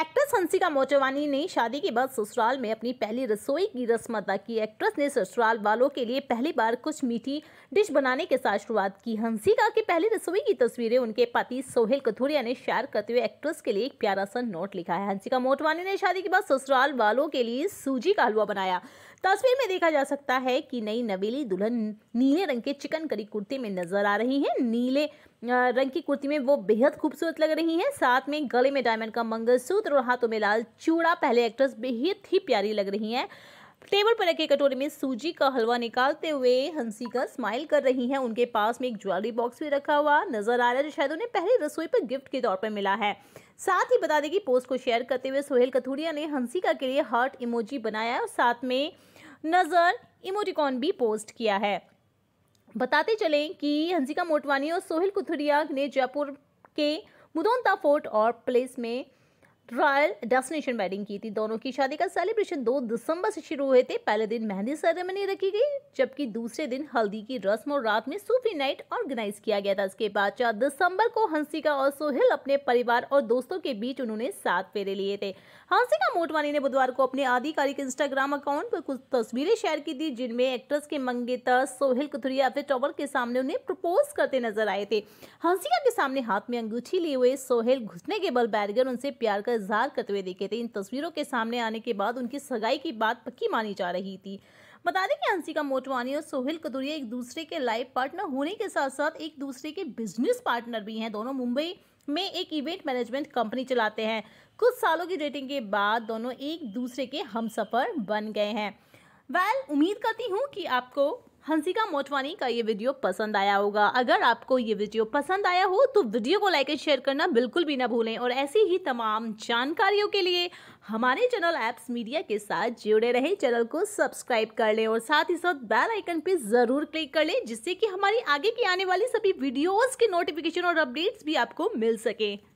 actress Hansika मोचवानी ने शादी के बाद ससुराल में अपनी पहली रसोई की रस्म अदा की एक्ट्रेस ने ससुराल वालों के लिए पहली बार कुछ मीठी डिश बनाने के साथ शुरुआत की हंसिका की पहली रसोई की तस्वीरें उनके पति सोहेल कथुरिया ने शेयर करते हुए एक्ट्रेस के लिए एक प्यारा सा नोट लिखा है हंसिका मोटवानी ने शादी के बाद ससुराल वालों के लिए सूजी का हलवा बनाया तस्वीर में देखा जा सकता है कि नई नवेली दुल्हन नीले रंग के चिकन करी कुर्ते में नजर आ रही है नीले रंग की कुर्ती में वो बेहद खूबसूरत लग रही हैं साथ में गले में डायमंड का मंगलसूत्र और हाथों में लाल चूड़ा पहले एक्ट्रेस बेहद ही प्यारी लग रही हैं टेबल पर रखे कटोरे में सूजी का हलवा निकालते हुए हंसी का स्माइल कर रही हैं उनके पास में एक ज्वेलरी बॉक्स भी रखा हुआ नजर आ रहा है जो शायद उन्हें पहले रसोई पर गिफ्ट के तौर पर मिला है साथ ही बता दें कि पोस्ट को शेयर करते हुए सोहेल कथूरिया ने हंसिका के लिए हार्ट इमोजी बनाया है और साथ में नज़र इमोजिकॉन भी पोस्ट किया है बताते चलें कि हंसिका मोटवानी और सोहेल कुथुरिया ने जयपुर के मुदोनता फोर्ट और प्लेस में रॉयल डेस्टिनेशन वेडिंग की थी दोनों की शादी का सेलिब्रेशन 2 दिसंबर से शुरू हुए थे पहले दिन मेहंदी सेरेमनी रखी गई जबकि दूसरे दिन हल्दी की रस्म और रात में सूफी नाइट ऑर्गेनाइज किया गया था इसके बाद चार दिसंबर को हंसिका और सोहेल अपने परिवार और दोस्तों के बीच उन्होंने सात फेरे लिए थे हंसिका मोटवानी ने बुधवार को अपने आधिकारिक इंस्टाग्राम अकाउंट पर कुछ तस्वीरें शेयर की थी जिनमें एक्ट्रेस के मंगेतर सोहेल कथुरिया अपने टॉवर के सामने उन्हें प्रपोज करते नजर आए थे हंसिका के सामने हाथ में अंगूठी लिए हुए सोहेल घुसने के बल बैरगर उनसे प्यार का इजहार करते हुए देखे थे इन तस्वीरों के सामने आने के बाद उनकी सगाई की बात पक्की मानी जा रही थी बता दें कि अंशिका मोटवानी और सोहेल कदुरिया एक दूसरे के लाइफ पार्टनर होने के साथ साथ एक दूसरे के बिजनेस पार्टनर भी हैं दोनों मुंबई में एक इवेंट मैनेजमेंट कंपनी चलाते हैं कुछ सालों की डेटिंग के बाद दोनों एक दूसरे के हमसफर बन गए हैं वैल well, उम्मीद करती हूँ कि आपको हंसिका मोटवानी का ये वीडियो पसंद आया होगा अगर आपको ये वीडियो पसंद आया हो तो वीडियो को लाइक एंड शेयर करना बिल्कुल भी ना भूलें और ऐसी ही तमाम जानकारियों के लिए हमारे चैनल एप्स मीडिया के साथ जुड़े रहें चैनल को सब्सक्राइब कर लें और साथ ही साथ बेल आइकन पे ज़रूर क्लिक कर लें जिससे कि हमारी आगे की आने वाली सभी वीडियोज़ के नोटिफिकेशन और अपडेट्स भी आपको मिल सकें